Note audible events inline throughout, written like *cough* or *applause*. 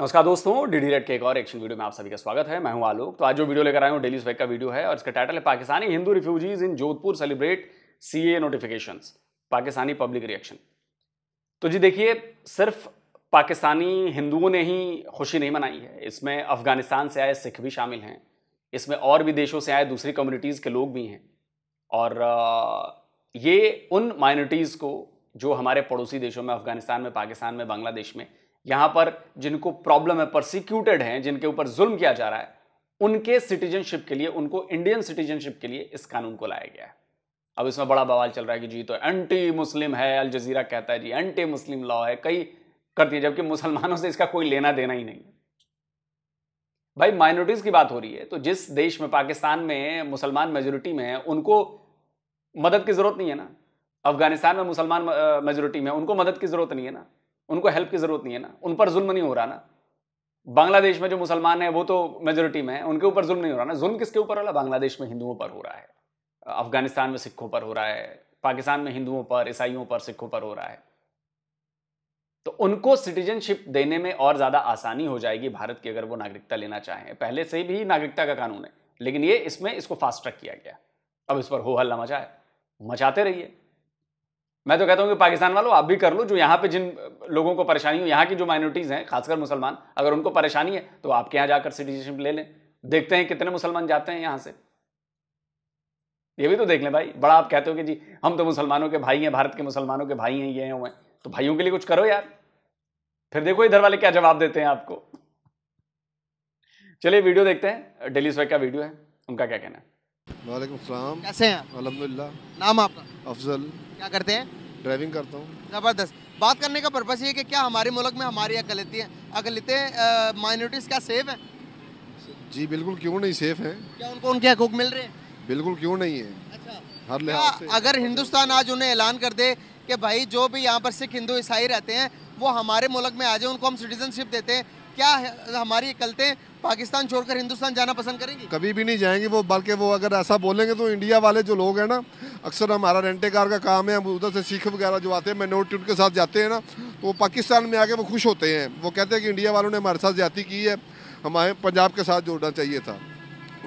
नमस्कार दोस्तों DD red के एक और एक्शन वीडियो में आप सभी का स्वागत है मैं हूं आलोक तो आज जो वीडियो लेकर आया हूं डेली स्वेक का वीडियो है और इसका टाइटल है Pakistani Hindu refugees in Jodhpur celebrate CAA notifications Pakistani public reaction तो जी देखिए सिर्फ पाकिस्तानी हिंदुओं ने ही खुशी नहीं मनाई है इसमें अफगानिस्तान से आए सिख भी शामिल हैं इसमें और भी देशों से आए दूसरी कम्युनिटीज़ के लोग भी हैं और ये उन माइनॉरिटीज़ को जो हमारे पड़ोसी देशों में अफगानिस्तान में पाकिस्तान में बांग्लादेश में यहां पर जिनको प्रॉब्लम है प्रोसिक्यूटेड हैं जिनके ऊपर जुल्म किया जा रहा है उनके सिटीजनशिप के लिए उनको इंडियन सिटीजनशिप के लिए इस कानून को लाया गया है अब इसमें बड़ा बवाल चल रहा है कि जी तो एंटी मुस्लिम है अल जजीरा कहता है जी एंटी मुस्लिम लॉ है कई करती है जबकि मुसलमानों से इसका कोई लेना देना ही नहीं है भाई माइनॉरिटीज की बात हो रही है तो जिस देश में पाकिस्तान में मुसलमान मेजोरिटी में है उनको मदद की जरूरत नहीं है ना अफगानिस्तान में मुसलमान मेजोरिटी में उनको मदद की जरूरत नहीं है ना उनको हेल्प की ज़रूरत नहीं है ना उन पर जुल्म नहीं हो रहा ना बांग्लादेश में जो मुसलमान हैं वो तो मेजोरिटी में है उनके ऊपर जुल्म नहीं हो रहा ना जुल्म किसके ऊपर हो रहा बांग्लादेश में हिंदुओं पर हो रहा है अफगानिस्तान में सिखों पर हो रहा है पाकिस्तान में हिंदुओं पर ईसाइयों पर सिखों पर हो रहा है तो उनको सिटीजनशिप देने में और ज़्यादा आसानी हो जाएगी भारत की अगर वो नागरिकता लेना चाहें पहले से भी नागरिकता का कानून है लेकिन ये इसमें इसको फास्ट ट्रैक किया गया अब इस पर हो हल्ला मचा है मचाते रहिए मैं तो कहता हूँ कि पाकिस्तान वालों आप भी कर लो जो यहाँ पे जिन लोगों को परेशानी हो यहाँ की जो माइनॉरिटीज़ हैं खासकर मुसलमान अगर उनको परेशानी है तो आपके यहाँ जाकर सिटीजनशिप ले लें देखते हैं कितने मुसलमान जाते हैं यहाँ से ये भी तो देख लें भाई बड़ा आप कहते हो कि जी हम तो मुसलमानों के भाई हैं भारत के मुसलमानों के भाई हैं ये हैं हुए तो भाइयों के लिए कुछ करो यार फिर देखो इधर वाले क्या जवाब देते हैं आपको चलिए वीडियो देखते हैं डेली स्वेक का वीडियो है उनका क्या कहना है वालेकुम कैसे हैं अलहमदिल्ला नाम आपका अफजल क्या करते हैं ड्राइविंग करता हूँ ज़बरदस्त बात करने का पर्पज़ ये कि क्या हमारे मुल्क में हमारी अकलती हैं अकलतें माइनॉरिटीज़ क्या सेफ हैं जी बिल्कुल क्यों नहीं सेफ हैं क्या उनको उनके हकूक मिल रहे हैं बिल्कुल क्यों नहीं है अच्छा हर लिहाज अगर हिंदुस्तान आज उन्हें ऐलान कर दे कि भाई जो भी यहाँ पर सिख हिंदू ईसाई रहते हैं वो हमारे मुल्क में आ जाए उनको हम सिटीजनशिप देते हैं क्या हमारी अकलतें पाकिस्तान छोड़कर हिंदुस्तान जाना पसंद करेंगे कभी भी नहीं जाएंगे वो बल्कि वो अगर ऐसा बोलेंगे तो इंडिया वाले जो लोग हैं ना अक्सर हमारा रेंटे कार का काम है हम उधर से सिख वगैरह जो आते हैं मैनोरिटी उनके साथ जाते हैं ना तो वो पाकिस्तान में आके वो खुश होते हैं वो कहते हैं कि इंडिया वालों ने हमारे साथ ज्यादा की है हमारे पंजाब के साथ जोड़ना चाहिए था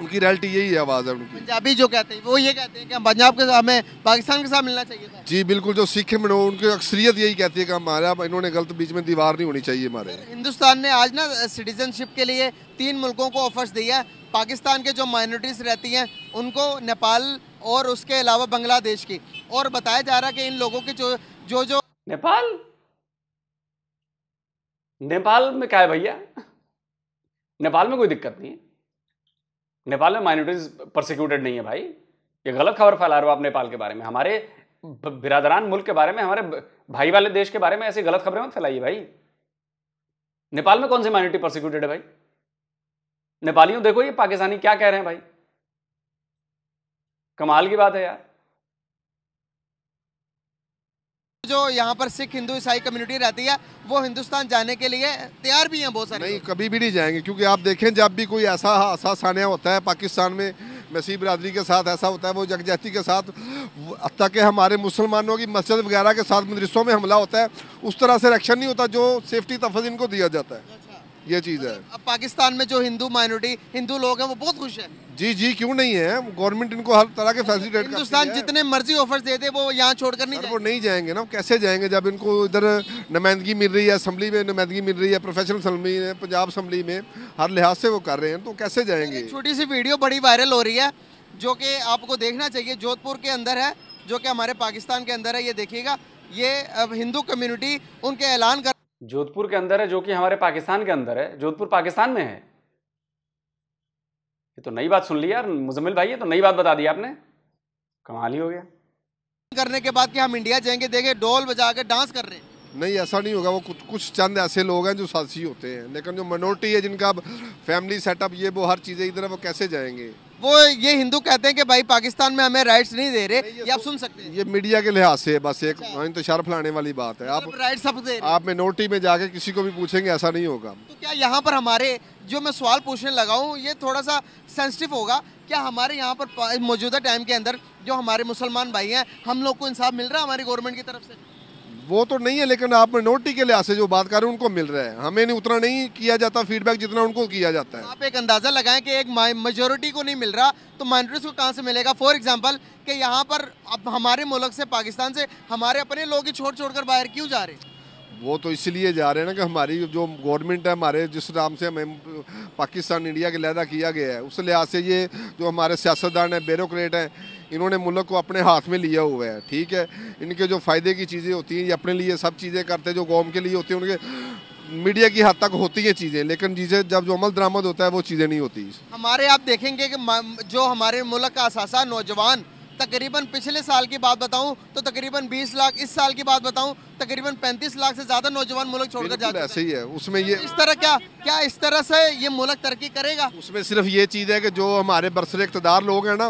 उनकी रियलिटी यही है आवाज़ है उनकी पंजाबी जो कहते हैं वो ये कहते हैं कि हम पंजाब के साथ हमें पाकिस्तान के साथ मिलना चाहिए था जी बिल्कुल जो सिख मनो उनकी अक्सरियत यही कहती है कि हमारे इन्होंने गलत बीच में दीवार नहीं होनी चाहिए हमारे हिंदुस्तान ने आज ना सिटीजनशिप के लिए तीन मुल्कों को ऑफर्स दी है पाकिस्तान के जो माइनॉरिटीज़ रहती हैं उनको नेपाल और उसके अलावा बांग्लादेश की और बताया जा रहा है कि इन लोगों के जो जो जो नेपाल नेपाल में क्या है भैया नेपाल में कोई दिक्कत नहीं है नेपाल में माइनॉरिटीज प्रोसिक्यूटेड नहीं है भाई ये गलत खबर फैला रहे हो आप नेपाल के बारे में हमारे बिरादरान मुल्क के बारे में हमारे भाई वाले देश के बारे में ऐसी गलत खबरें मत फैलाइए भाई नेपाल में कौन सी माइनॉरिटी प्रोसिक्यूटेड है भाई नेपालियों देखो ये पाकिस्तानी क्या कह रहे हैं भाई कमाल की बात है यार जो यहाँ पर सिख हिंदू ईसाई कम्युनिटी रहती है वो हिंदुस्तान जाने के लिए तैयार भी हैं बहुत सारे नहीं कभी भी नहीं जाएंगे क्योंकि आप देखें जब भी कोई ऐसा ऐसा सान्या होता है पाकिस्तान में मसीह बरदरी के साथ ऐसा होता है वो जगजहती के साथ तक हमारे मुसलमानों की मस्जिद वगैरह के साथ मदरसों में हमला होता है उस तरह से रक्षण नहीं होता जो सेफ्टी तफज इनको दिया जाता है ये चीज़ है मतलब अब पाकिस्तान में जो हिंदू माइनॉरिटी हिंदू लोग हैं वो बहुत खुश हैं जी जी क्यों नहीं है गवर्नमेंट इनको हर तरह के फैसिलिटेट हिंदुस्तान जितने मर्जी ऑफर्स दे दे वो यहाँ छोड़कर नहीं वो नहीं जाएंगे ना कैसे जाएंगे जब इनको इधर नुमाइंदगी मिल रही है असम्बली में नुमाइंदगी मिल रही है प्रोफेशनल असम्बली में पंजाब असम्बली में हर लिहाज से वो कर रहे हैं तो कैसे जाएंगे छोटी सी वीडियो बड़ी वायरल हो रही है जो कि आपको देखना चाहिए जोधपुर के अंदर है जो कि हमारे पाकिस्तान के अंदर है ये देखिएगा ये अब हिंदू कम्युनिटी उनके ऐलान कर जोधपुर के अंदर है जो कि हमारे पाकिस्तान के अंदर है जोधपुर पाकिस्तान में है ये तो नई बात सुन ली यार मुजम्मिल भाई ये तो नई बात बता दी आपने कमाल ही हो गया करने के बाद कि हम इंडिया जाएंगे देखे डोल बजा के डांस कर रहे हैं नहीं ऐसा नहीं होगा वो कुछ कुछ चंद ऐसे लोग हैं जो साथी होते हैं लेकिन जो मनोरिटी है जिनका फैमिली सेटअप ये वो हर चीज़ें इधर वो कैसे जाएंगे वो ये हिंदू कहते हैं कि भाई पाकिस्तान में हमें राइट्स नहीं दे रहे ये, आप तो सुन सकते हैं ये मीडिया के लिहाज से बस एक अच्छा। तो शर्फ लाने वाली बात है आप राइट सब दे आप मिनोरिटी में जाके किसी को भी पूछेंगे ऐसा नहीं होगा तो क्या यहाँ पर हमारे जो मैं सवाल पूछने लगा हूँ ये थोड़ा सा सेंसिटिव होगा क्या हमारे यहाँ पर मौजूदा टाइम के अंदर जो हमारे मुसलमान भाई हैं हम लोग को इंसाफ मिल रहा है हमारी गवर्नमेंट की तरफ से वो तो नहीं है लेकिन आप मिनोरिटी के लिहाज से जो बात कर रहे हैं उनको मिल रहा है हमें नहीं उतना नहीं किया जाता फीडबैक जितना उनको किया जाता है आप एक अंदाज़ा लगाएं कि एक मेजोरिटी को नहीं मिल रहा तो माइनॉरिटीज़ को कहाँ से मिलेगा फॉर एग्जाम्पल कि यहाँ पर अब हमारे मुल्क से पाकिस्तान से हमारे अपने लोग ही छोड़ छोड़ कर बाहर क्यों जा रहे हैं वो तो इसलिए जा रहे हैं ना कि हमारी जो गवर्नमेंट है हमारे जिस नाम से हमें पाकिस्तान इंडिया के लहदा किया गया है उस लिहाज से ये जो हमारे सियासतदान हैं बेरोक्रेट हैं इन्होंने मुल्क को अपने हाथ में लिया हुआ है ठीक है इनके जो फ़ायदे की चीज़ें होती हैं ये अपने लिए सब चीज़ें करते हैं जो कौम के लिए होती हैं उनके मीडिया की हद तक होती है चीज़ें लेकिन जिसे जब जो अमल दरामद होता है वो चीज़ें नहीं होती हमारे आप देखेंगे कि जो हमारे मुल्क का असासा नौजवान तकरीबन पिछले साल की बात बताऊं तो तकरीबन 20 लाख इस साल की बात बताऊं तकरीबन 35 लाख से ज़्यादा नौजवान मुल्क छोड़कर जाते हैं ऐसे ही है उसमें ये इस तरह क्या क्या इस तरह से ये मुल्क तरक्की करेगा उसमें सिर्फ ये चीज़ है कि जो हमारे बरसरे इकतदार लोग हैं ना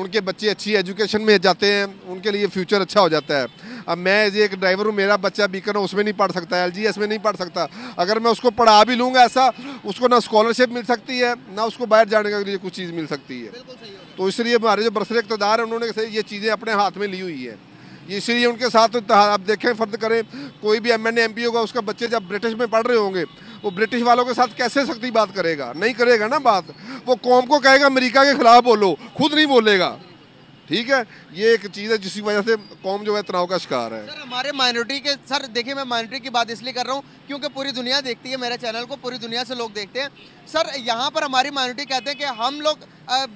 उनके बच्चे अच्छी एजुकेशन में जाते हैं उनके लिए फ्यूचर अच्छा हो जाता है अब मैं एज एक ड्राइवर हूँ मेरा बच्चा बीकन उसमें नहीं पढ़ सकता एल में नहीं पढ़ सकता अगर मैं उसको पढ़ा भी लूँगा ऐसा उसको ना स्कॉलरशिप मिल सकती है ना उसको बाहर जाने के लिए कुछ चीज़ मिल सकती है तो इसलिए हमारे जो बरसरे इकतदार हैं उन्होंने ये चीज़ें अपने हाथ में ली हुई है इसलिए उनके साथ आप देखें फर्द करें कोई भी एम एन एम पी होगा उसका बच्चे जब ब्रिटिश में पढ़ रहे होंगे वो ब्रिटिश वालों के साथ कैसे सख्ती बात करेगा नहीं करेगा ना बात वो कौम को कहेगा अमेरिका के खिलाफ बोलो खुद नहीं बोलेगा ठीक है ये एक चीज़ है जिसकी वजह से कौम जो है तनाव का शिकार है सर हमारे माइनॉरिटी के सर देखिए मैं माइनॉरिटी की बात इसलिए कर रहा हूँ क्योंकि पूरी दुनिया देखती है मेरे चैनल को पूरी दुनिया से लोग देखते हैं सर यहाँ पर हमारी माइनॉरिटी कहते हैं कि हम लोग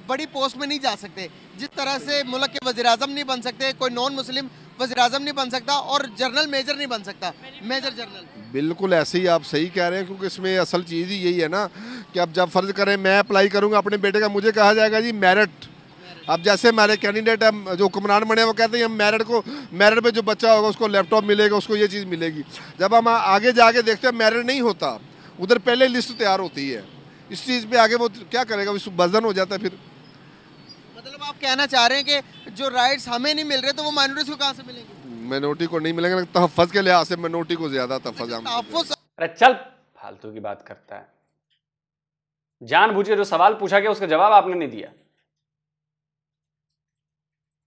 बड़ी पोस्ट में नहीं जा सकते जिस तरह से मुल्क के वजी नहीं बन सकते कोई नॉन मुस्लिम वजी अजम नहीं बन सकता और जनरल मेजर नहीं बन सकता मेजर जनरल बिल्कुल ऐसे ही आप सही कह रहे हैं क्योंकि इसमें असल चीज़ ही यही है ना कि अब जब फ़र्ज़ करें मैं अप्लाई करूँगा अपने बेटे का मुझे कहा जाएगा जी मेरिट अब जैसे हमारे कैंडिडेट है जो हुक्मरान बने वो कहते हैं हम मेरिट को मेरिट पे जो बच्चा होगा उसको लैपटॉप मिलेगा उसको ये चीज़ मिलेगी जब हम आगे जाके देखते हैं मेरिट नहीं होता उधर पहले लिस्ट तैयार होती है इस चीज़ पर आगे वो क्या करेगा वजन हो जाता है फिर मतलब आप कहना चाह रहे हैं कि जो राइट्स हमें नहीं मिल रहे तो वो माइनॉरिटीज को कहाँ से मिलेंगे माइनोरिटी को नहीं मिलेंगे तहफ़ के लिहाज से माइनोरिटी को ज्यादा तहफ़ अरे चल फालतू की बात करता है जान बुझे जो सवाल पूछा गया उसका जवाब आपने नहीं दिया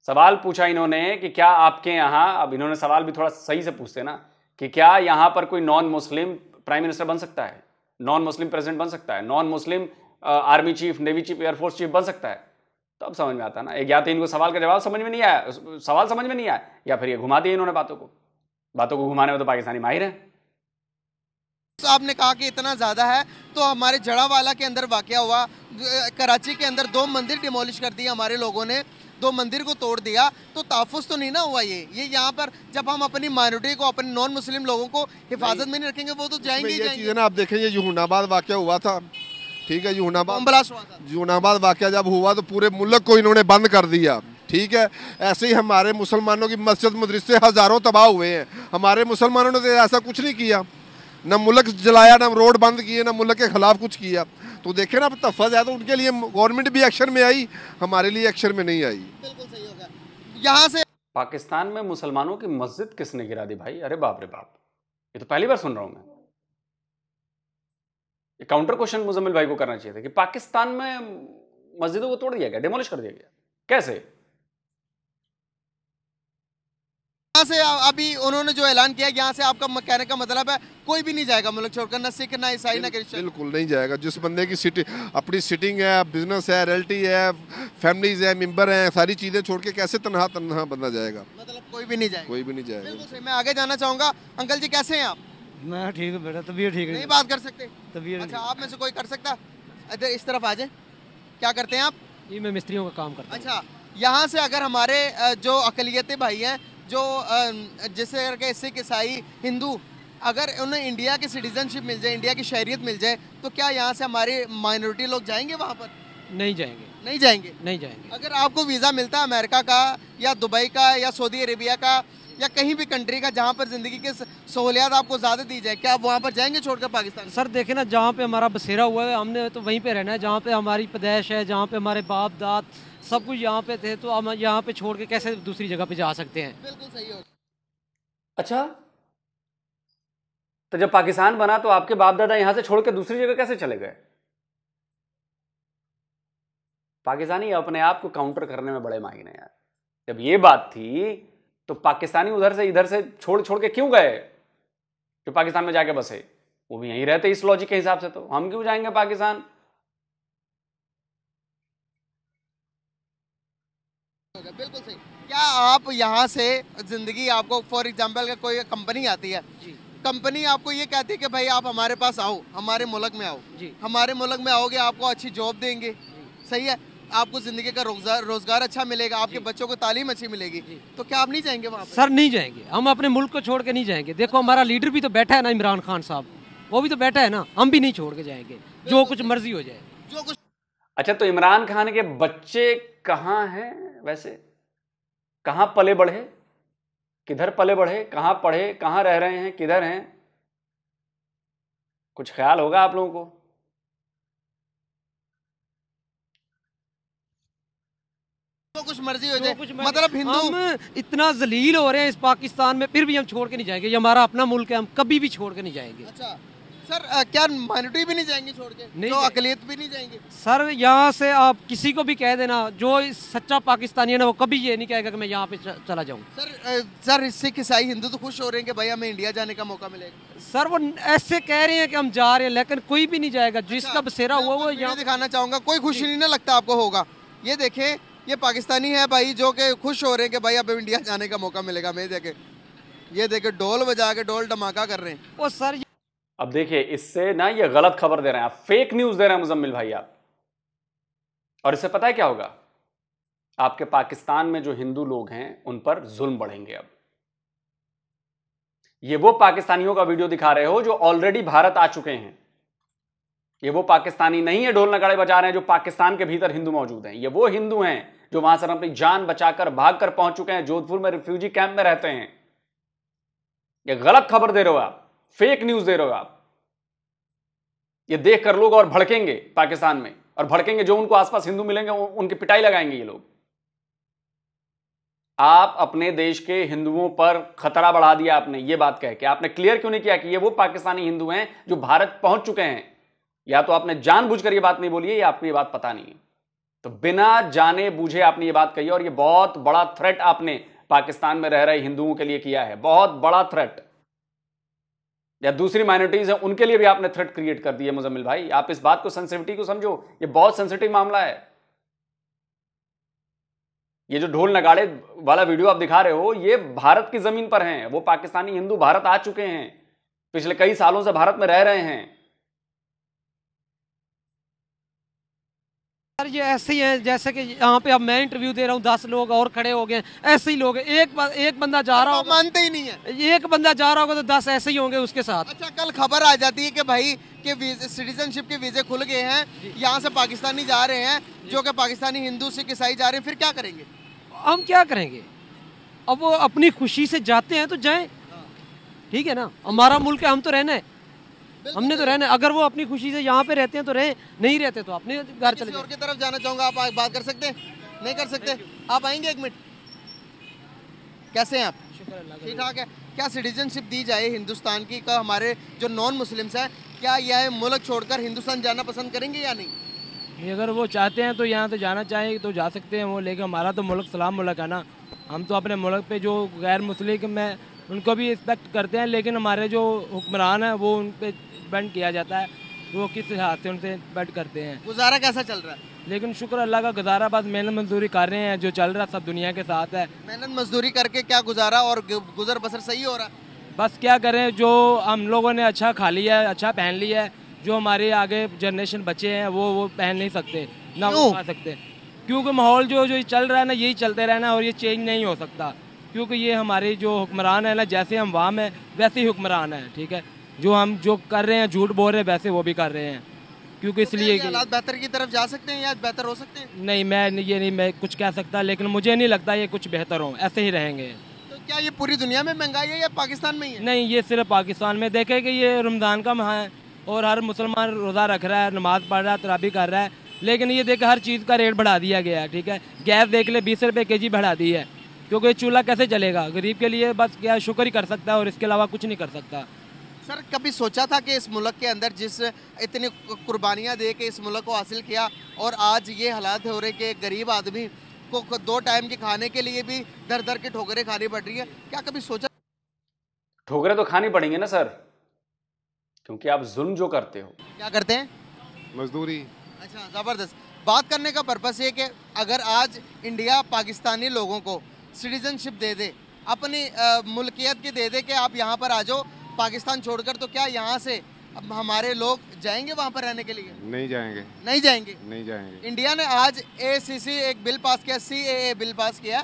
सवाल पूछा इन्होंने कि क्या आपके यहां अब इन्होंने सवाल भी थोड़ा सही से पूछते ना कि क्या यहां पर कोई नॉन मुस्लिम प्राइम मिनिस्टर बन सकता है नॉन मुस्लिम प्रेसिडेंट बन सकता है non Muslim army chief navy chief air force chief बन सकता है तो अब समझ में आता ना या तो इनको सवाल का जवाब समझ में नहीं आया सवाल समझ में नहीं आया या फिर ये घुमा दिए इन्होंने बातों को बातों को घुमाने में तो पाकिस्तानी माहिर है तो ने कहा कि इतना ज़्यादा है तो हमारे जड़ावाला के अंदर वाक़ हुआ कराची के अंदर दो मंदिर डिमोलिश कर दिए हमारे लोगों ने दो मंदिर को तोड़ दिया तो तहफुज तो नहीं ना हुआ ये ये यहाँ पर जब हम अपनी माइनॉरिटी को अपने नॉन मुस्लिम लोगों को हिफाजत में नहीं रखेंगे वो तो जाएंगे, जाएंगे। ना आप देखेंगे यूनाबाद वाक़ हुआ था ठीक है जूनाबाद जूनाबाद वाक़ जब हुआ तो पूरे मुल्क को इन्होंने बंद कर दिया ठीक है ऐसे ही हमारे मुसलमानों की मस्जिद मदरसे हज़ारों तबाह हुए हैं हमारे मुसलमानों ने तो ऐसा कुछ नहीं किया ना मुल्क जलाया ना रोड बंद किए ना मुल्क के ख़िलाफ़ कुछ किया तो देखे ना तफज है तो उनके लिए गवर्नमेंट भी एक्शन में आई हमारे लिए एक्शन में नहीं आई बिल्कुल सही होगा यहाँ से पाकिस्तान में मुसलमानों की मस्जिद किसने गिरा दी भाई अरे बाप रे बाप ये तो पहली बार सुन रहा हूँ मैं काउंटर क्वेश्चन मुजम्मिल भाई को करना चाहिए था कि पाकिस्तान में मस्जिदों को तोड़ दिया गया डिमोलिश कर दिया गया कैसे यहाँ से अभी उन्होंने जो ऐलान किया यहाँ से आपका कहने का मतलब है कोई भी नहीं जाएगा मुल्क छोड़कर न सिख ना ईसाई ना क्रिश्चियन बिल्कुल नहीं जाएगा जिस बंदे की सिटी अपनी सिटिंग है बिजनेस है रियल्टी है फैमिलीज है मेंबर हैं सारी चीज़ें छोड़ के कैसे तनहा तनहा बंदा जाएगा मतलब कोई भी नहीं जाएगा कोई भी नहीं जाएगा मैं आगे जाना चाहूंगा अंकल जी कैसे हैं आप मैं ठीक हूँ बेटा तबीयत ठीक है नहीं बात कर सकते तबीयत अच्छा आप में से कोई कर सकता इधर इस तरफ आ जाए क्या करते हैं आप ये मैं मिस्त्रियों का काम करता अच्छा यहाँ से अगर हमारे जो अकलीत भाई हैं जो जैसे करके सिख ईसाई हिंदू अगर उन्हें इंडिया की सिटीजनशिप मिल जाए इंडिया की शहरीत मिल जाए तो क्या यहाँ से हमारे माइनॉरिटी लोग जाएंगे वहाँ पर नहीं जाएंगे नहीं जाएंगे नहीं जाएंगे अगर आपको वीज़ा मिलता है अमेरिका का या दुबई का या सऊदी अरेबिया का या कहीं भी कंट्री का जहाँ पर ज़िंदगी की सहूलियात आपको ज़्यादा दी जाए क्या आप वहाँ पर जाएंगे छोड़कर पाकिस्तान सर देखे ना जहाँ पे हमारा बसेरा हुआ है हमने तो वहीं पर रहना है जहाँ पे हमारी पैदाइश है जहाँ पे हमारे बाप दाद सब कुछ यहाँ पे थे तो हम यहाँ पे छोड़ के कैसे दूसरी जगह पे जा सकते हैं बिल्कुल सही हो अच्छा तो जब पाकिस्तान बना तो आपके बाप दादा यहाँ से छोड़ के दूसरी जगह कैसे चले गए पाकिस्तानी अपने आप को काउंटर करने में बड़े माहिर हैं यार जब ये बात थी तो पाकिस्तानी उधर से इधर से छोड़ छोड़ के क्यों गए जो पाकिस्तान में जाके बसे वो भी यहीं रहते इस लॉजिक के हिसाब से तो हम क्यों जाएंगे पाकिस्तान बिल्कुल सही क्या आप यहाँ से जिंदगी आपको फॉर एग्जाम्पल कोई कंपनी आती है कंपनी आपको ये कहती है कि भाई आप हमारे पास आओ हमारे मुल्क में आओ हमारे मुल्क में आओगे आपको अच्छी जॉब देंगे सही है आपको ज़िंदगी का रोजगार रोजगार अच्छा मिलेगा आपके बच्चों को तालीम अच्छी मिलेगी तो क्या आप नहीं जाएंगे वहाँ सर नहीं जाएंगे हम अपने मुल्क को छोड़ के नहीं जाएंगे देखो हमारा लीडर भी तो बैठा है ना इमरान खान साहब वो भी तो बैठा है ना हम भी नहीं छोड़ के जाएंगे जो कुछ मर्जी हो जाए जो कुछ अच्छा तो इमरान खान के बच्चे कहाँ हैं वैसे कहाँ पले बढ़े किधर पले बढ़े कहाँ पढ़े कहाँ रह रहे हैं किधर हैं कुछ ख्याल होगा आप लोगों को तो कुछ मर्जी हो जाए तो मतलब हिंदू हम इतना जलील हो रहे हैं इस पाकिस्तान में फिर भी हम छोड़ के नहीं जाएंगे ये हमारा अपना मुल्क है हम कभी भी छोड़ के नहीं जाएंगे अच्छा सर आ, क्या माइनोरिटी भी नहीं जाएंगे छोड़ के नहीं तो अकलियत भी नहीं जाएंगे सर यहाँ से आप किसी को भी कह देना जो सच्चा पाकिस्तानी है ना वो कभी ये नहीं कहेगा कि मैं यहाँ पे चला जाऊँ सर सर सिख ईसाई हिंदू तो खुश हो रहे हैं कि भाई हमें इंडिया जाने का मौका मिलेगा सर वो ऐसे कह रहे हैं कि हम जा रहे हैं लेकिन कोई भी नहीं जाएगा जिसका अच्छा। बसेरा हुआ वो यहाँ दिखाना चाहूंगा कोई खुशी नहीं ना लगता आपको होगा ये देखें ये पाकिस्तानी है भाई जो कि खुश हो रहे हैं कि भाई अब इंडिया जाने का मौका मिलेगा मैं देखे ये देखे डोल बजा के डोल धमाका कर रहे हैं वो सर अब देखिए इससे ना ये गलत खबर दे रहे हैं आप फेक न्यूज दे रहे हैं मुजम्मिल भाई आप और इससे पता है क्या होगा आपके पाकिस्तान में जो हिंदू लोग हैं उन पर जुल्म बढ़ेंगे अब ये वो पाकिस्तानियों का वीडियो दिखा रहे हो जो ऑलरेडी भारत आ चुके हैं ये वो पाकिस्तानी नहीं है ढोल नगाड़े बजा रहे हैं जो पाकिस्तान के भीतर हिंदू मौजूद हैं ये वो हिंदू हैं जो वहां से अपनी जान बचाकर भाग कर पहुंच चुके हैं जोधपुर में रिफ्यूजी कैंप में रहते हैं ये गलत खबर दे रहे हो आप फेक न्यूज दे रहे हो आप ये देख कर लोग और भड़केंगे पाकिस्तान में और भड़केंगे जो उनको आसपास हिंदू मिलेंगे उनकी पिटाई लगाएंगे ये लोग आप अपने देश के हिंदुओं पर खतरा बढ़ा दिया आपने ये बात कह के आपने क्लियर क्यों नहीं किया कि ये वो पाकिस्तानी हिंदू हैं जो भारत पहुंच चुके हैं या तो आपने जानबूझकर ये बात नहीं बोली है या आपको ये बात पता नहीं है तो बिना जाने बूझे आपने ये बात कही और ये बहुत बड़ा थ्रेट आपने पाकिस्तान में रह रहे हिंदुओं के लिए किया है बहुत बड़ा थ्रेट या दूसरी माइनॉरिटीज है उनके लिए भी आपने थ्रेट क्रिएट कर दिया मुजम्मिल भाई आप इस बात को सेंसिटिविटी को समझो ये बहुत सेंसिटिव मामला है ये जो ढोल नगाड़े वाला वीडियो आप दिखा रहे हो ये भारत की जमीन पर हैं वो पाकिस्तानी हिंदू भारत आ चुके हैं पिछले कई सालों से भारत में रह रहे हैं सर ये ऐसे ही है जैसे कि यहाँ पे अब मैं इंटरव्यू दे रहा हूँ दस लोग और खड़े हो गए ऐसे ही लोग एक एक बंदा जा रहा हो मानते ही नहीं है एक बंदा जा रहा होगा तो दस ऐसे ही होंगे उसके साथ अच्छा कल खबर आ जाती है कि भाई के सिटीजनशिप के वीजे खुल गए हैं यहाँ से पाकिस्तानी जा रहे हैं जो कि पाकिस्तानी हिंदू सिख ईसाई जा रहे हैं फिर क्या करेंगे हम क्या करेंगे अब वो अपनी खुशी से जाते हैं तो जाए हाँ। ठीक है ना हमारा मुल्क है हम तो रहना है हमने तो रहना अगर वो अपनी खुशी से यहाँ पे रहते हैं तो रहे नहीं रहते तो अपने घर चले और की तरफ जाना चाहूंगा आप बात कर सकते हैं नहीं कर सकते आप आएंगे एक मिनट कैसे हैं आप ठीक ठाक है क्या सिटीजनशिप दी जाए हिंदुस्तान की का हमारे जो नॉन मुस्लिम्स हैं क्या यह मुल्क छोड़कर हिंदुस्तान जाना पसंद करेंगे या नहीं अगर वो चाहते हैं तो यहाँ से तो जाना चाहें तो जा सकते हैं वो लेकिन हमारा तो मुल्क सलाम मुल्क है ना हम तो अपने मुल्क पे जो गैर मुस्लिम में उनको भी रिस्पेक्ट करते हैं लेकिन हमारे जो हुक्मरान हैं वो उन पर डिपेंड किया जाता है वो किस हिसाब से उनसे डिपेंड करते हैं गुजारा कैसा चल रहा है लेकिन शुक्र अल्लाह का गुजारा बस मेहनत मजदूरी कर रहे हैं जो चल रहा है सब दुनिया के साथ है मेहनत मजदूरी करके क्या गुजारा और गुजर बसर सही हो रहा बस क्या करें जो हम लोगों ने अच्छा खा लिया है अच्छा पहन लिया है जो हमारे आगे जनरेशन बचे हैं वो वो पहन नहीं सकते ना वो खा सकते क्योंकि माहौल जो जो चल रहा है ना यही चलते रहना और ये चेंज नहीं हो सकता क्योंकि ये हमारे जो हुक्मरान है ना जैसे हम वाम है वैसे ही हुक्मरान है ठीक है जो हम जो कर रहे हैं झूठ बोल रहे हैं वैसे वो भी कर रहे हैं क्योंकि तो इसलिए हालात बेहतर की तरफ जा सकते हैं या बेहतर हो सकते हैं नहीं मैं ये नहीं मैं कुछ कह सकता लेकिन मुझे नहीं लगता ये कुछ बेहतर हो ऐसे ही रहेंगे तो क्या ये पूरी दुनिया में महंगाई है या पाकिस्तान में ही है नहीं ये सिर्फ पाकिस्तान में देखे कि ये रमज़ान का महा है और हर मुसलमान रोज़ा रख रहा है नमाज़ पढ़ रहा है तराबी कर रहा है लेकिन ये देखे हर चीज़ का रेट बढ़ा दिया गया है ठीक है गैस देख ले बीस रुपये के जी बढ़ा दी है क्योंकि चूल्हा कैसे चलेगा गरीब के लिए बस क्या शुक्र ही कर सकता है और इसके अलावा कुछ नहीं कर सकता सर कभी सोचा था कि इस मुल्क के अंदर जिस इतनी कुर्बानियाँ दे के इस मुल्क को हासिल किया और आज ये हालात हो रहे कि गरीब आदमी को दो टाइम के खाने के लिए भी दर दर के ठोकरें खानी पड़ रही है क्या कभी सोचा ठोकरें तो खानी पड़ेंगे ना सर क्योंकि आप जुल्म जो करते हो क्या करते हैं मजदूरी अच्छा ज़बरदस्त बात करने का पर्पस ये कि अगर आज इंडिया पाकिस्तानी लोगों को सिटीजनशिप दे दे अपनी मुल्कियत की दे दे कि आप यहाँ पर आ जाओ पाकिस्तान छोड़कर तो क्या यहाँ से अब हमारे लोग जाएंगे वहाँ पर रहने के लिए नहीं जाएंगे नहीं जाएंगे नहीं जाएंगे इंडिया ने आज सी एक बिल पास किया सी ए बिल पास किया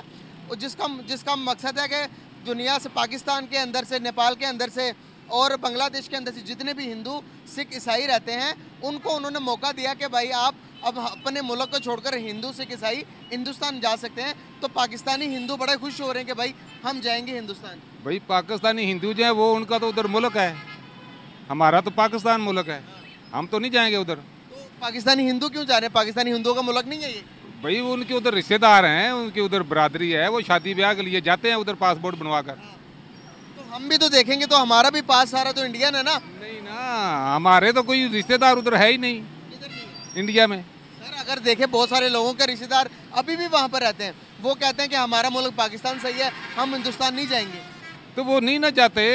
और जिसका जिसका मकसद है कि दुनिया से पाकिस्तान के अंदर से नेपाल के अंदर से और बांग्लादेश के अंदर से जितने भी हिंदू सिख ईसाई रहते हैं उनको उन्होंने मौका दिया कि भाई आप अब अपने मुल्क को छोड़कर हिंदू सिख ईसाई हिंदुस्तान जा सकते हैं तो पाकिस्तानी हिंदू बड़े खुश हो रहे हैं कि भाई हम जाएंगे हिंदुस्तान भाई पाकिस्तानी हिंदू जो है वो उनका तो उधर मुल्क है हमारा तो पाकिस्तान मुल्क है हम तो नहीं जाएंगे उधर तो पाकिस्तानी हिंदू क्यों जा रहे हैं पाकिस्तानी हिंदुओं का मुल्क नहीं है ये भाई वो उनके उधर रिश्तेदार हैं उनकी उधर बरादरी है वो शादी ब्याह के लिए जाते हैं उधर पासपोर्ट बनवा कर हाँ। तो हम भी तो देखेंगे तो हमारा भी पास सारा तो इंडियन है ना नहीं ना हमारे तो कोई रिश्तेदार उधर है ही नहीं इंडिया में सर अगर देखें बहुत सारे लोगों के रिश्तेदार अभी भी वहाँ पर रहते हैं वो कहते हैं कि हमारा मुल्क पाकिस्तान सही है हम हिंदुस्तान नहीं जाएंगे तो वो नहीं ना जाते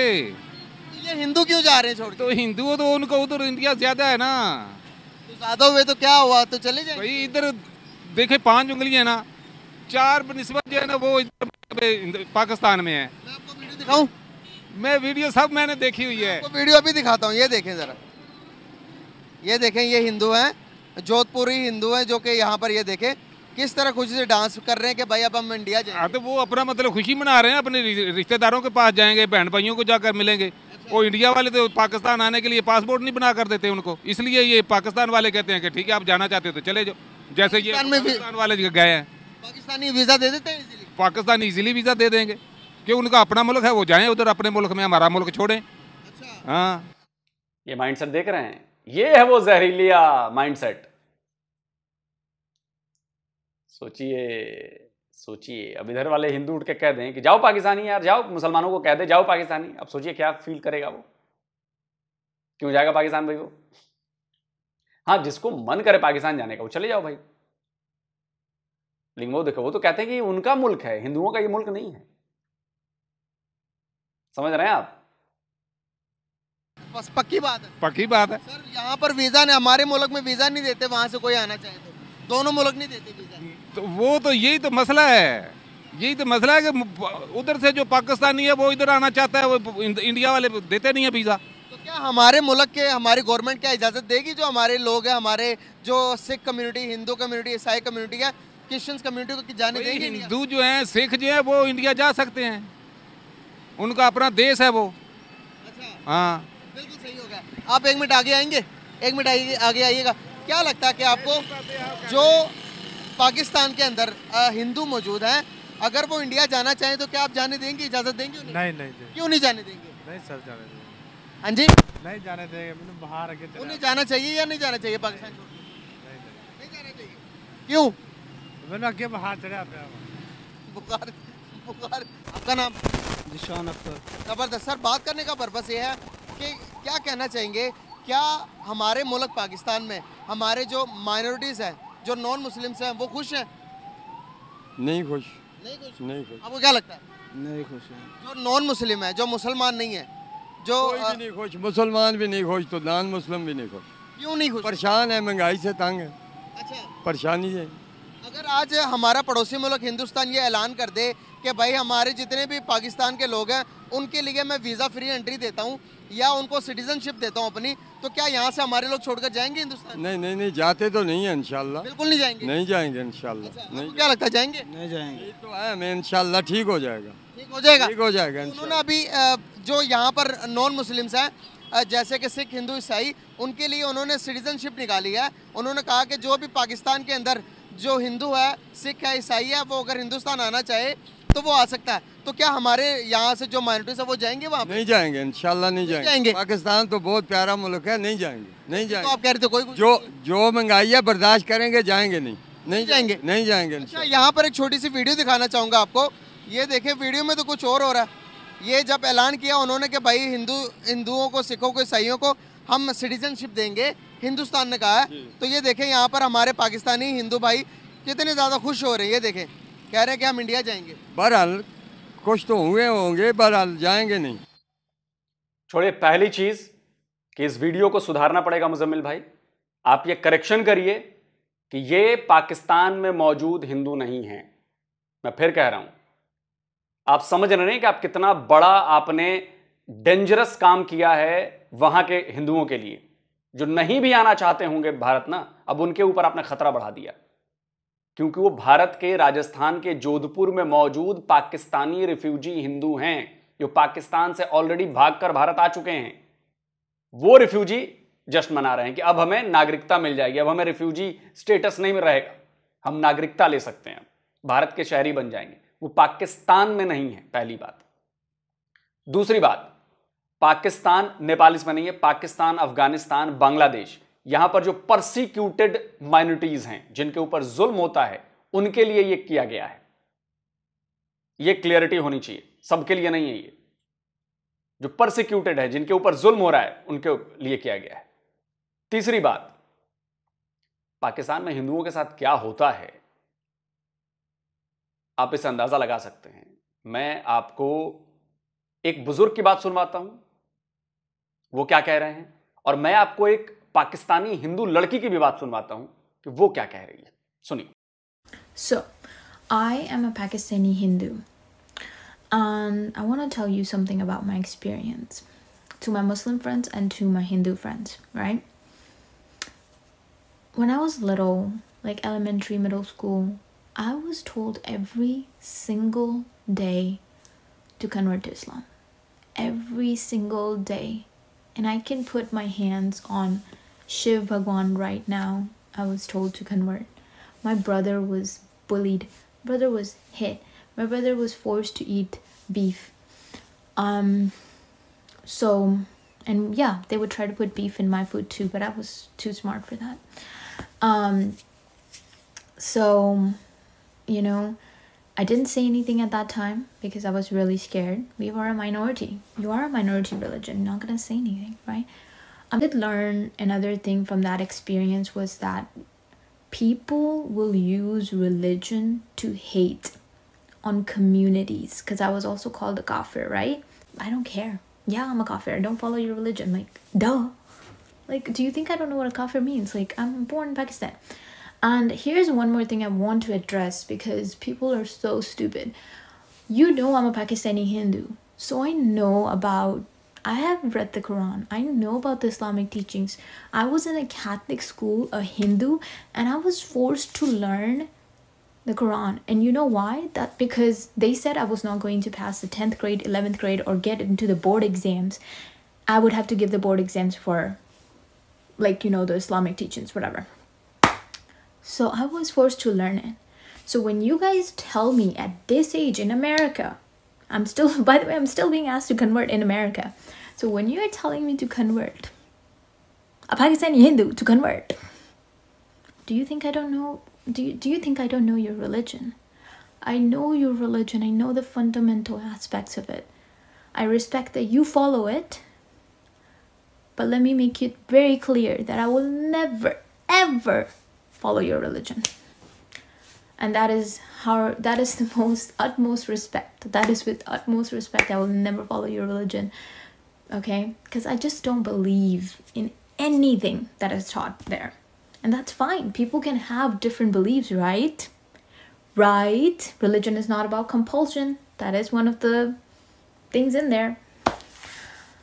तो ये हिंदू क्यों जा रहे हैं छोड़ तो हिंदू तो उनको उधर तो इंडिया ज्यादा है ना तो ज्यादा हुए तो क्या हुआ तो चले जाए भाई इधर देखे पांच है ना चार बनस्बत जो है ना वो इधर पाकिस्तान में है दिखाऊँ मैं वीडियो सब मैंने देखी हुई है वीडियो अभी दिखाता हूँ ये देखें जरा ये देखें ये हिंदू हैं जोधपुरी हिंदू हैं जो कि यहाँ पर ये देखें किस तरह खुशी से डांस कर रहे हैं कि भाई अब हम इंडिया जाए हाँ, तो वो अपना मतलब खुशी मना रहे हैं अपने रिश्तेदारों के पास जाएंगे बहन भाइयों को जाकर मिलेंगे अच्छा। वो इंडिया वाले तो पाकिस्तान आने के लिए पासपोर्ट नहीं बना कर देते उनको इसलिए ये पाकिस्तान वाले कहते हैं कि ठीक है आप जाना चाहते हो तो चले जाओ जैसे ये पाकिस्तान वाले गए हैं पाकिस्तानी वीज़ा दे देते हैं पाकिस्तान इजीली वीज़ा दे देंगे क्यों उनका अपना मुल्क है वो जाएं उधर अपने मुल्क में हमारा मुल्क छोड़ें अच्छा हाँ ये माइंड सेट देख रहे हैं ये है वो जहरीलिया माइंडसेट सोचिए सोचिए अब इधर वाले हिंदू उठ के कह दें कि जाओ पाकिस्तानी यार जाओ मुसलमानों को कह दे जाओ पाकिस्तानी अब सोचिए क्या फील करेगा वो क्यों जाएगा पाकिस्तान भाई वो हाँ जिसको मन करे पाकिस्तान जाने का वो चले जाओ भाई लेकिन वो देखो वो तो कहते हैं कि उनका मुल्क है हिंदुओं का ये मुल्क नहीं है समझ रहे हैं आप बस पक्की बात है पक्की बात है सर यहाँ पर वीज़ा नहीं हमारे मुल्क में वीज़ा नहीं देते वहाँ से कोई आना चाहे तो दोनों मुल्क नहीं देते वीज़ा तो वो तो यही तो मसला है यही तो मसला है कि उधर से जो पाकिस्तानी है वो इधर आना चाहता है वो इंडिया वाले देते नहीं है वीज़ा तो क्या हमारे मुल्क के हमारी गवर्नमेंट क्या इजाज़त देगी जो हमारे लोग हैं हमारे जो सिख कम्युनिटी हिंदू कम्युनिटी ईसाई कम्युनिटी है क्रिश्चियंस कम्युनिटी को जाने देंगे हिंदू जो हैं सिख जो हैं वो इंडिया जा सकते हैं उनका अपना देश है वो अच्छा। हाँ बिल्कुल सही होगा आप एक मिनट आगे आएंगे एक मिनट आगे आगे आइएगा क्या लगता है कि आपको जो पाकिस्तान के अंदर हिंदू मौजूद हैं अगर वो इंडिया जाना चाहें तो क्या आप जाने देंगे इजाज़त देंगे नहीं नहीं, क्यों नहीं जाने देंगे नहीं सर जाने देंगे हाँ जी नहीं जाने देंगे बाहर उन्हें जाना चाहिए या नहीं जाना चाहिए पाकिस्तान क्यों मैंने बाहर चढ़ा बुखार बुखार आपका नाम अख्तर ज़बरदस्त सर बात करने का पर्पज़ ये है कि क्या कहना चाहेंगे क्या हमारे मुल्क पाकिस्तान में हमारे जो माइनॉरिटीज़ हैं जो नॉन मुस्लिम्स हैं वो खुश हैं नहीं खुश नहीं खुश नहीं खुश आपको क्या लगता है नहीं खुश है जो नॉन मुस्लिम है जो मुसलमान नहीं है जो कोई भी नहीं खुश मुसलमान भी नहीं खुश तो नॉन मुस्लिम भी नहीं खुश क्यों नहीं खुश परेशान है महंगाई से तंग है अच्छा परेशानी है अगर आज हमारा पड़ोसी मुल्क हिंदुस्तान ये ऐलान कर दे कि भाई हमारे जितने भी पाकिस्तान के लोग हैं उनके लिए मैं वीज़ा फ्री एंट्री देता हूँ या उनको सिटीजनशिप देता हूँ अपनी तो क्या यहाँ से हमारे लोग छोड़कर जाएंगे हिंदुस्तान नहीं नहीं नहीं जाते तो नहीं है इनशाला बिल्कुल नहीं जाएंगे नहीं जाएंगे इनशाला अच्छा, नहीं क्या लगता जाएंगे नहीं जाएंगे तो है मैं इनशाला ठीक हो जाएगा ठीक हो जाएगा ठीक हो जाएगा तो उन्होंने अभी जो यहाँ पर नॉन मुस्लिम्स हैं जैसे कि सिख हिंदू ईसाई उनके लिए उन्होंने सिटीजनशिप निकाली है उन्होंने कहा कि जो भी पाकिस्तान के अंदर जो हिंदू है सिख है ईसाई है वो अगर हिंदुस्तान आना चाहे तो वो आ सकता है तो क्या हमारे यहाँ से जो माइनॉरिटीज है वो जाएंगे वहाँ नहीं जाएंगे इनशाला नहीं जाएंगे, जाएंगे। पाकिस्तान तो बहुत प्यारा मुल्क है नहीं जाएंगे नहीं जाएंगे तो आप कह रहे थे कोई जो जो महंगाई है बर्दाश्त करेंगे जाएंगे नहीं नहीं जाएंगे नहीं जाएंगे अच्छा यहाँ पर एक छोटी सी वीडियो दिखाना चाहूँगा आपको ये देखे वीडियो में तो कुछ और हो रहा है ये जब ऐलान किया उन्होंने कि भाई हिंदू हिंदुओं को सिखों को ईसाइयों को हम सिटीजनशिप देंगे हिंदुस्तान ने कहा है तो ये देखें यहाँ पर हमारे पाकिस्तानी हिंदू भाई कितने ज़्यादा खुश हो रहे हैं ये देखें कह रहे हैं कि हम इंडिया जाएंगे बहरहाल कुछ तो हुए होंगे बहरहाल जाएंगे नहीं छोड़िए पहली चीज कि इस वीडियो को सुधारना पड़ेगा मुजम्मिल भाई आप ये करेक्शन करिए कि ये पाकिस्तान में मौजूद हिंदू नहीं हैं मैं फिर कह रहा हूं आप समझ रहे हैं कि आप कितना बड़ा आपने डेंजरस काम किया है वहां के हिंदुओं के लिए जो नहीं भी आना चाहते होंगे भारत ना अब उनके ऊपर आपने खतरा बढ़ा दिया क्योंकि वो भारत के राजस्थान के जोधपुर में मौजूद पाकिस्तानी रिफ्यूजी हिंदू हैं जो पाकिस्तान से ऑलरेडी भागकर भारत आ चुके हैं वो रिफ्यूजी जश्न मना रहे हैं कि अब हमें नागरिकता मिल जाएगी अब हमें रिफ्यूजी स्टेटस नहीं रहेगा हम नागरिकता ले सकते हैं भारत के शहरी बन जाएंगे वो पाकिस्तान में नहीं है पहली बात दूसरी बात पाकिस्तान नेपाल इसमें नहीं है पाकिस्तान अफगानिस्तान बांग्लादेश यहां पर जो परसिक्यूटेड माइनोरिटीज हैं जिनके ऊपर जुल्म होता है उनके लिए यह किया गया है यह क्लियरिटी होनी चाहिए सबके लिए नहीं है ये जो परसिक्यूटेड है जिनके ऊपर जुल्म हो रहा है उनके लिए किया गया है तीसरी बात पाकिस्तान में हिंदुओं के साथ क्या होता है आप इसे अंदाजा लगा सकते हैं मैं आपको एक बुजुर्ग की बात सुनवाता हूं वो क्या कह रहे हैं और मैं आपको एक Pakistani Hindu लड़की की भी बात सुनवाता हूँ कि वो क्या कह रही है सुनिए so I am a Pakistani Hindu And I want to tell you something about my experience to my Muslim friends and to my Hindu friends, right? When I was little, like elementary, middle school, I was told every single day to convert to Islam. Every single day. And I can put my hands on Shiv Bhagwan right now. I was told to convert. My brother was bullied. My Brother was hit. My brother was forced to eat beef. Um so and yeah, they would try to put beef in my food too, but I was too smart for that. Um so you know, I didn't say anything at that time because I was really scared. We were a minority. You are a minority religion, not gonna say anything, right? I did learn another thing from that experience was that people will use religion to hate on communities because I was also called a kafir, right? I don't care. Yeah, I'm a kafir. Don't follow your religion. Like, duh. Like, do you think I don't know what a kafir means? Like, I'm born in Pakistan. And here's one more thing I want to address because people are so stupid. You know, I'm a Pakistani Hindu, so I know about I have read the Quran. I know about the Islamic teachings. I was in a Catholic school, a Hindu, and I was forced to learn the Quran. And you know why? That because they said I was not going to pass the 10th grade, 11th grade or get into the board exams. I would have to give the board exams for like you know the Islamic teachings whatever. So I was forced to learn it. So when you guys tell me at this age in America I'm still, *laughs* by the way, I'm still being asked to convert in America. So when you are telling me to convert, a Pakistani Hindu to convert, do you think I don't know? Do you, do you think I don't know your religion? I know your religion. I know the fundamental aspects of it. I respect that you follow it. But let me make it very clear that I will never, ever follow your religion and that is how that is the *laughs* most utmost respect that is with utmost respect i will never follow your religion okay because i just don't believe in anything that is taught there and that's fine people can have different beliefs right right religion is not about compulsion that is one of the things in there *sighs*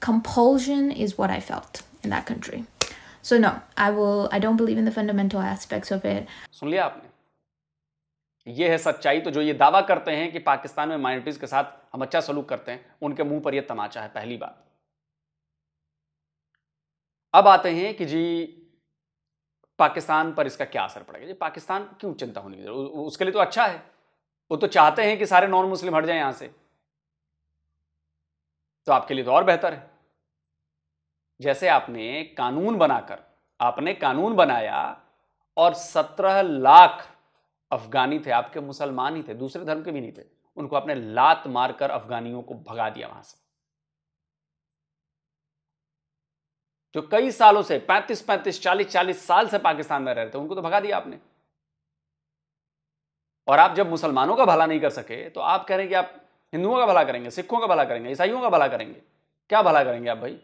compulsion is what i felt in that country so no I वो I don't believe in the fundamental aspects of it सुन लिया आपने ये है सच्चाई तो जो ये दावा करते हैं कि पाकिस्तान में माइनॉरिटीज के साथ हम अच्छा सलूक करते हैं उनके मुंह पर यह तमाचा है पहली बात अब आते हैं कि जी पाकिस्तान पर इसका क्या असर पड़ेगा जी पाकिस्तान क्यों चिंता होनी चाहिए उसके लिए तो अच्छा है वो तो चाहते हैं कि सारे नॉन मुस्लिम हट जाए यहां से तो आपके लिए तो और बेहतर है जैसे आपने कानून बनाकर आपने कानून बनाया और सत्रह लाख अफगानी थे आपके मुसलमान ही थे दूसरे धर्म के भी नहीं थे उनको आपने लात मारकर अफगानियों को भगा दिया वहां से जो कई सालों से पैंतीस पैंतीस चालीस चालीस साल से पाकिस्तान में रह रहे थे उनको तो भगा दिया आपने और आप जब मुसलमानों का भला नहीं कर सके तो आप कह रहे हैं कि आप हिंदुओं का भला करेंगे सिखों का भला करेंगे ईसाइयों का भला करेंगे क्या भला करेंगे आप भाई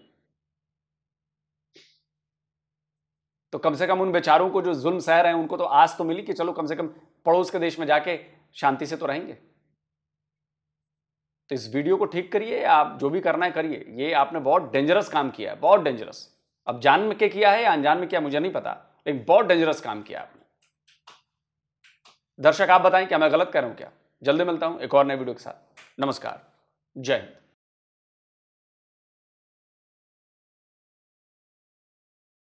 तो कम से कम उन बेचारों को जो जुल्म सह रहे हैं उनको तो आस तो मिली कि चलो कम से कम पड़ोस के देश में जाके शांति से तो रहेंगे तो इस वीडियो को ठीक करिए आप जो भी करना है करिए ये आपने बहुत डेंजरस काम किया है बहुत डेंजरस अब जान में के किया है या अनजान में किया मुझे नहीं पता लेकिन बहुत डेंजरस काम किया आपने दर्शक आप बताएं क्या मैं गलत कह रहा हूं क्या जल्दी मिलता हूं एक और नए वीडियो के साथ नमस्कार जय हिंद